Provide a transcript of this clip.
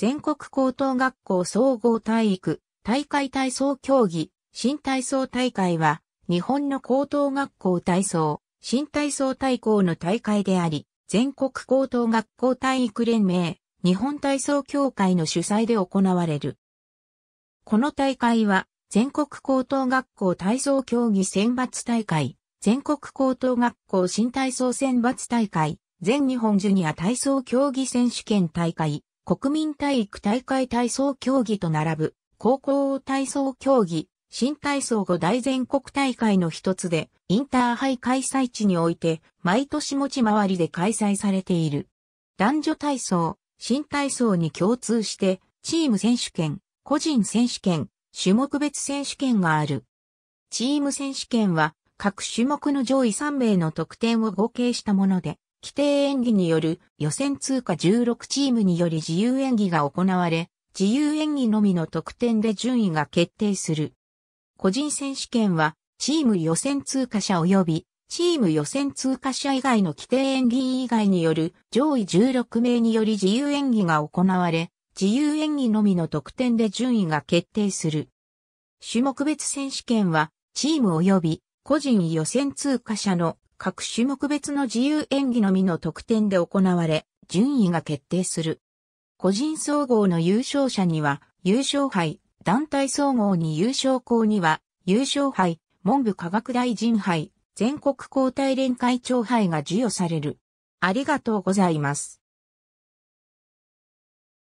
全国高等学校総合体育、大会体操競技、新体操大会は、日本の高等学校体操、新体操大校の大会であり、全国高等学校体育連盟、日本体操協会の主催で行われる。この大会は、全国高等学校体操競技選抜大会、全国高等学校新体操選抜大会、全日本ジュニア体操競技選手権大会、国民体育大会体操競技と並ぶ、高校体操競技、新体操後大全国大会の一つで、インターハイ開催地において、毎年持ち回りで開催されている。男女体操、新体操に共通して、チーム選手権、個人選手権、種目別選手権がある。チーム選手権は、各種目の上位3名の得点を合計したもので、規定演技による予選通過16チームにより自由演技が行われ、自由演技のみの得点で順位が決定する。個人選手権は、チーム予選通過者及び、チーム予選通過者以外の規定演技以外による上位16名により自由演技が行われ、自由演技のみの得点で順位が決定する。種目別選手権は、チーム及び個人予選通過者の各種目別の自由演技のみの得点で行われ、順位が決定する。個人総合の優勝者には、優勝杯、団体総合に優勝校には、優勝杯、文部科学大臣杯、全国交代連会長杯が授与される。ありがとうございます。